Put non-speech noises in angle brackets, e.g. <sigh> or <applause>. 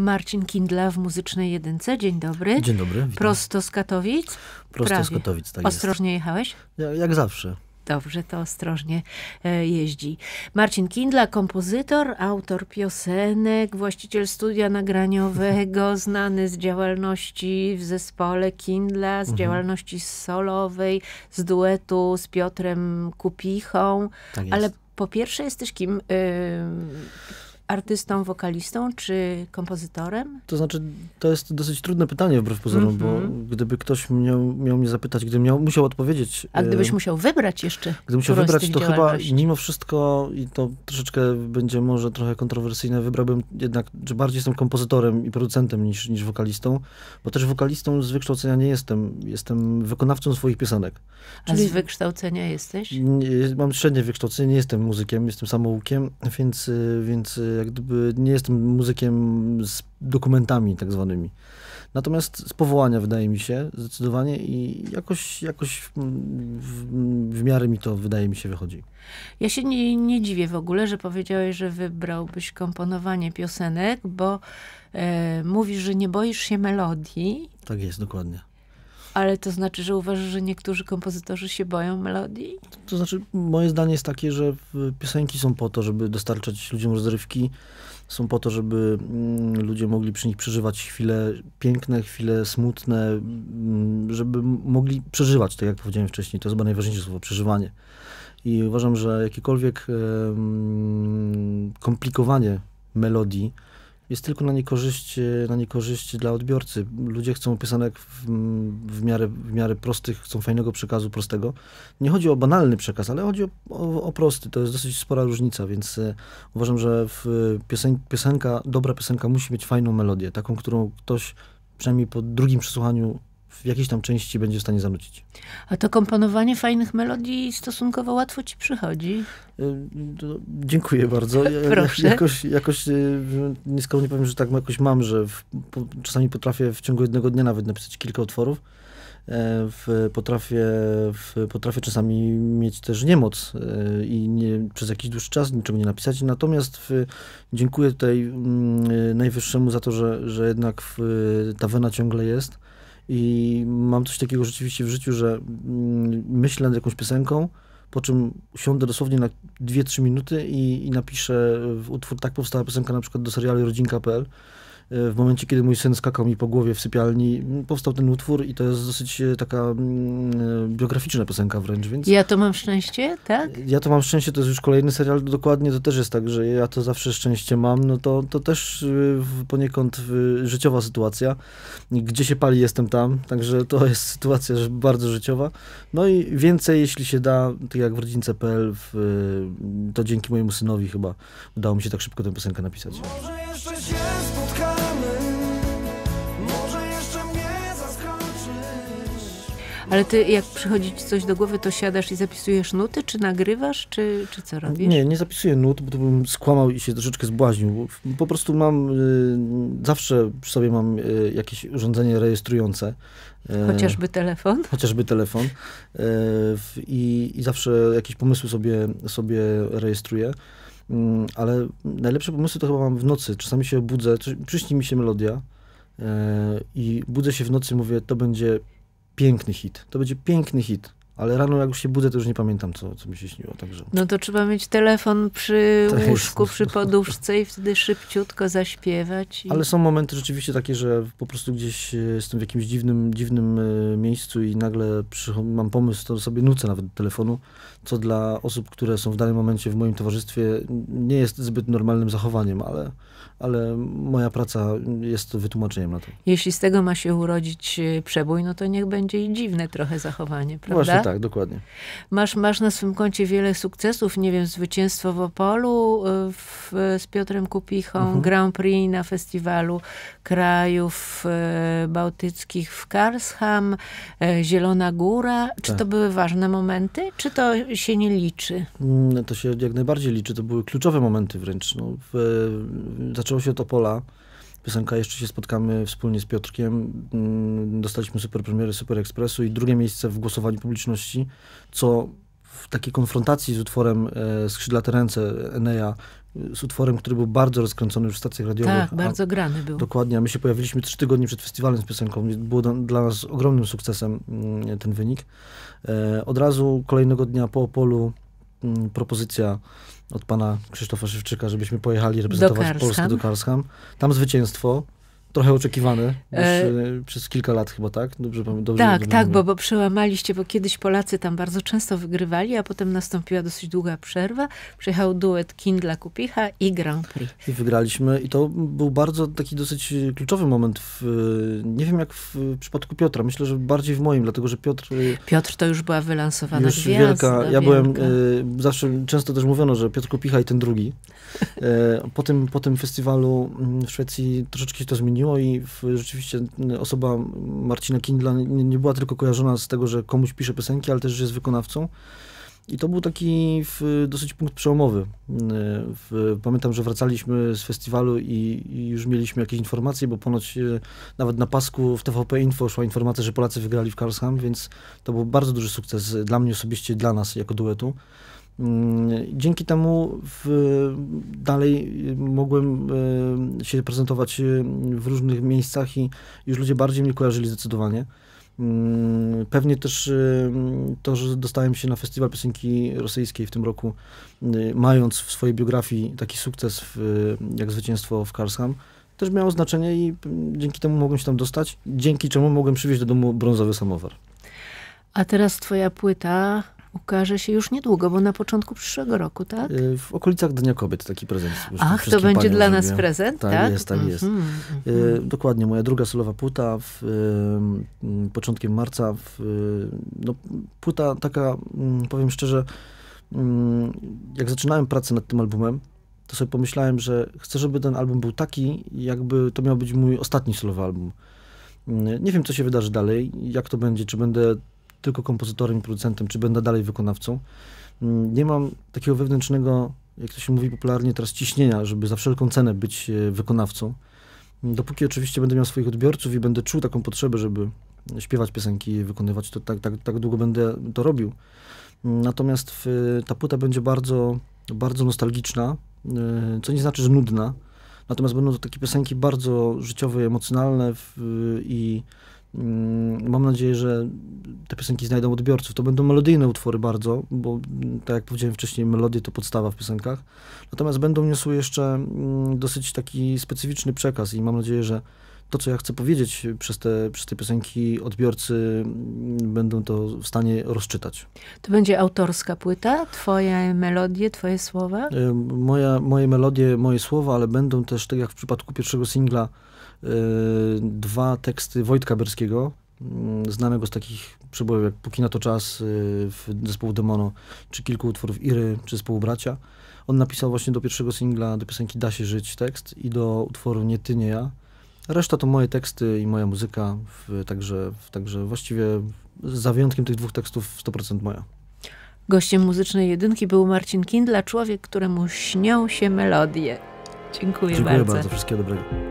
Marcin Kindla w Muzycznej Jedynce. Dzień dobry. Dzień dobry. Witam. Prosto z Katowic? Prosto Prawie. z Katowic, tak Ostrożnie jest. jechałeś? Ja, jak zawsze. Dobrze, to ostrożnie e, jeździ. Marcin Kindla, kompozytor, autor piosenek, właściciel studia nagraniowego, <laughs> znany z działalności w zespole Kindla, z mhm. działalności solowej, z duetu z Piotrem Kupichą, tak ale po pierwsze jesteś kim? Y, artystą, wokalistą czy kompozytorem? To znaczy, to jest dosyć trudne pytanie wbrew pozorom, mm -hmm. bo mhm. gdyby ktoś miał, miał mnie zapytać, gdybym miał, musiał odpowiedzieć... A gdybyś e, musiał wybrać jeszcze Gdybym musiał wybrać, to chyba mimo wszystko, i to troszeczkę będzie może trochę kontrowersyjne, wybrałbym jednak, że bardziej jestem kompozytorem i producentem niż, niż wokalistą, bo też wokalistą z wykształcenia nie jestem. Jestem wykonawcą swoich piosenek. Czyli... A z wykształcenia jesteś? Nie, mam średnie wykształcenie, nie jestem muzykiem, jestem samoukiem, więc, więc jak gdyby nie jestem muzykiem z dokumentami tak zwanymi. Natomiast z powołania wydaje mi się zdecydowanie i jakoś, jakoś mm, w, w miarę mi to wydaje mi się wychodzi. Ja się nie, nie dziwię w ogóle, że powiedziałeś, że wybrałbyś komponowanie piosenek, bo e, mówisz, że nie boisz się melodii. Tak jest, dokładnie. Ale to znaczy, że uważasz, że niektórzy kompozytorzy się boją melodii? To, znaczy, moje zdanie jest takie, że piosenki są po to, żeby dostarczać ludziom rozrywki, są po to, żeby mm, ludzie mogli przy nich przeżywać chwile piękne, chwile smutne, mm, żeby mogli przeżywać, tak jak powiedziałem wcześniej. To jest chyba najważniejsze słowo, przeżywanie. I uważam, że jakiekolwiek komplikowanie melodii, jest tylko na niekorzyść, na niekorzyść dla odbiorcy. Ludzie chcą pisanek w, w, miarę, w miarę prostych, chcą fajnego przekazu, prostego. Nie chodzi o banalny przekaz, ale chodzi o, o, o prosty. To jest dosyć spora różnica, więc e, uważam, że w e, piosen, piosenka, dobra piosenka musi mieć fajną melodię, taką, którą ktoś przynajmniej po drugim przesłuchaniu w jakiejś tam części będzie w stanie zanucić. A to komponowanie fajnych melodii stosunkowo łatwo ci przychodzi? Y, dziękuję bardzo. Proszę. Jakoś, jakoś y, nieskromnie powiem, że tak jakoś mam, że w, czasami potrafię w ciągu jednego dnia nawet napisać kilka utworów. Y, w, potrafię, w, potrafię czasami mieć też niemoc i nie, przez jakiś dłuższy czas niczego nie napisać. Natomiast w, dziękuję tutaj mm, Najwyższemu za to, że, że jednak ta wena ciągle jest. I mam coś takiego rzeczywiście w życiu, że mm, myślę nad jakąś piosenką, po czym siądę dosłownie na 2-3 minuty i, i napiszę utwór, tak powstała piosenka na przykład do serialu rodzinka.pl w momencie, kiedy mój syn skakał mi po głowie w sypialni, powstał ten utwór i to jest dosyć e, taka mm, e, biograficzna piosenka wręcz, więc... Ja to mam szczęście, tak? Ja to mam szczęście, to jest już kolejny serial, dokładnie to też jest tak, że ja to zawsze szczęście mam, no to, to też e, poniekąd życiowa sytuacja. Gdzie się pali, jestem tam, także to jest sytuacja bardzo życiowa. No i więcej, jeśli się da, tak jak w rodzince.pl, to dzięki mojemu synowi chyba udało mi się tak szybko tę piosenkę napisać. Może jeszcze się Ale ty jak przychodzi ci coś do głowy, to siadasz i zapisujesz nuty, czy nagrywasz, czy, czy co robisz? Nie, nie zapisuję nut, bo to bym skłamał i się troszeczkę zbłaźnił. Po prostu mam, y, zawsze przy sobie mam y, jakieś urządzenie rejestrujące. Y, chociażby telefon. Chociażby telefon. Y, I, I zawsze jakieś pomysły sobie, sobie rejestruję. Mm, ale najlepsze pomysły to chyba mam w nocy. Czasami się budzę, przyśni mi się melodia y, i budzę się w nocy, mówię, to będzie piękny hit. To będzie piękny hit ale rano jak już się budzę, to już nie pamiętam, co, co mi się śniło. Także... No to trzeba mieć telefon przy <laughs> łóżku, przy poduszce i wtedy szybciutko zaśpiewać. I... Ale są momenty rzeczywiście takie, że po prostu gdzieś e, jestem w jakimś dziwnym, dziwnym e, miejscu i nagle mam pomysł, to sobie nucę nawet do telefonu, co dla osób, które są w danym momencie w moim towarzystwie nie jest zbyt normalnym zachowaniem, ale, ale moja praca jest wytłumaczeniem na to. Jeśli z tego ma się urodzić e, przebój, no to niech będzie i dziwne trochę zachowanie, prawda? Właśnie tak. Tak, dokładnie. Masz, masz na swym koncie wiele sukcesów, nie wiem, zwycięstwo w Opolu y, w, z Piotrem Kupichą, mhm. Grand Prix na festiwalu krajów y, bałtyckich w Karsham y, Zielona Góra. Czy tak. to były ważne momenty, czy to się nie liczy? Mm, to się jak najbardziej liczy, to były kluczowe momenty wręcz. No, w, zaczęło się od Opola, piosenka Jeszcze się spotkamy wspólnie z Piotrkiem. Mm, dostaliśmy super premiery Super Expressu i drugie miejsce w głosowaniu publiczności, co w takiej konfrontacji z utworem e, Skrzydlate Ręce Eneja, e, z utworem, który był bardzo rozkręcony już w stacjach radiowych. Tak, bardzo grany był. Dokładnie, a my się pojawiliśmy trzy tygodnie przed festiwalem z piosenką. Było dla nas ogromnym sukcesem mm, ten wynik. E, od razu kolejnego dnia po Opolu Mm, propozycja od pana Krzysztofa Szywczyka, żebyśmy pojechali reprezentować do Polskę do Karskam. Tam zwycięstwo, trochę oczekiwany e, e... przez kilka lat chyba, tak? Dobrze, dobrze Tak, tak, bo, bo przełamaliście, bo kiedyś Polacy tam bardzo często wygrywali, a potem nastąpiła dosyć długa przerwa. Przyjechał duet Kindla Kupicha i Grand Prix. I wygraliśmy i to był bardzo taki dosyć kluczowy moment. W, e, nie wiem jak w przypadku Piotra, myślę, że bardziej w moim, dlatego że Piotr... E, Piotr to już była wylansowana już gwiazda, wielka. Ja wielka. byłem, y, zawsze często też mówiono, że Piotr Kupicha i ten drugi. po, tym, po tym festiwalu mm, w Szwecji troszeczkę się to zmieniło zmieniło i w, rzeczywiście osoba Marcina Kindla nie, nie, była tylko kojarzona z tego, że komuś pisze piosenki, ale też jest wykonawcą. I to był taki w, dosyć punkt przełomowy. W, pamiętam, że wracaliśmy z festiwalu i, i, już mieliśmy jakieś informacje, bo ponoć e, nawet na pasku w TVP Info szła informacja, że Polacy wygrali w Karlsham, więc to był bardzo duży sukces dla mnie osobiście, dla nas jako duetu. Mm, dzięki temu w, dalej mogłem e, się prezentować e, w różnych miejscach i już ludzie bardziej mnie kojarzyli zdecydowanie. Mm, pewnie też e, to, że dostałem się na festiwal piosenki rosyjskiej w tym roku, mając w swojej biografii taki sukces w, jak zwycięstwo w Karsham, też miało znaczenie i mm, dzięki temu mogłem się tam dostać, dzięki czemu mogłem przywieźć do domu brązowy samowar. A teraz twoja płyta ukaże się już niedługo, bo na początku przyszłego roku, tak? Y, w okolicach Dnia Kobiet taki prezent. Ach, to będzie dla nas prezent, tak? Tak jest, tak mm -hmm, jest. Mm -hmm. Dokładnie, moja druga solowa płyta w, y, mm, początkiem marca. W, no, płyta taka, mm, powiem szczerze, mm, jak zaczynałem pracę nad tym albumem, to sobie pomyślałem, że chcę, żeby ten album był taki, jakby to miał być mój ostatni solowy album. Nie wiem, co się wydarzy dalej, jak to będzie, czy będę tylko kompozytorem i producentem, czy będę dalej wykonawcą. Mm, nie mam takiego wewnętrznego, jak to się mówi popularnie teraz, ciśnienia, żeby za wszelką cenę być e, wykonawcą. Mm, dopóki oczywiście będę miał swoich odbiorców i będę czuł taką potrzebę, żeby e, śpiewać piosenki i wykonywać, to tak, tak, tak długo będę to robił. Mm, natomiast w, e, ta płyta będzie bardzo, bardzo nostalgiczna, co nie znaczy, że nudna. Natomiast będą to takie piosenki bardzo życiowe, emocjonalne w, i Mm, mam nadzieję, że te piosenki znajdą odbiorców. To będą melodyjne utwory bardzo, bo mm, tak jak powiedziałem wcześniej, melodie to podstawa w piosenkach. Natomiast będą niosły jeszcze mm, dosyć taki specyficzny przekaz i mam nadzieję, że to, co ja chcę powiedzieć przez te, przez te piosenki, odbiorcy będą to w stanie rozczytać. To będzie autorska płyta? Twoje melodie, twoje słowa? Moja, moje melodie, moje słowa, ale będą też, tak jak w przypadku pierwszego singla, Yy, dwa teksty Wojtka Berskiego, mm, znanego z takich przebojów jak Póki na to czas yy, w zespołu Demono, czy kilku utworów Iry, czy zespołu Bracia. On napisał właśnie do pierwszego singla, do piosenki Da się żyć tekst i do utworu Nie ty, nie ja. Reszta to moje teksty i moja muzyka, w, także, w, także właściwie za wyjątkiem tych dwóch tekstów 100% moja. Gościem muzycznej jedynki był Marcin Kindla, człowiek, któremu śnią się melodie. Dziękuję, Dziękuję bardzo. bardzo. Wszystkiego dobrego.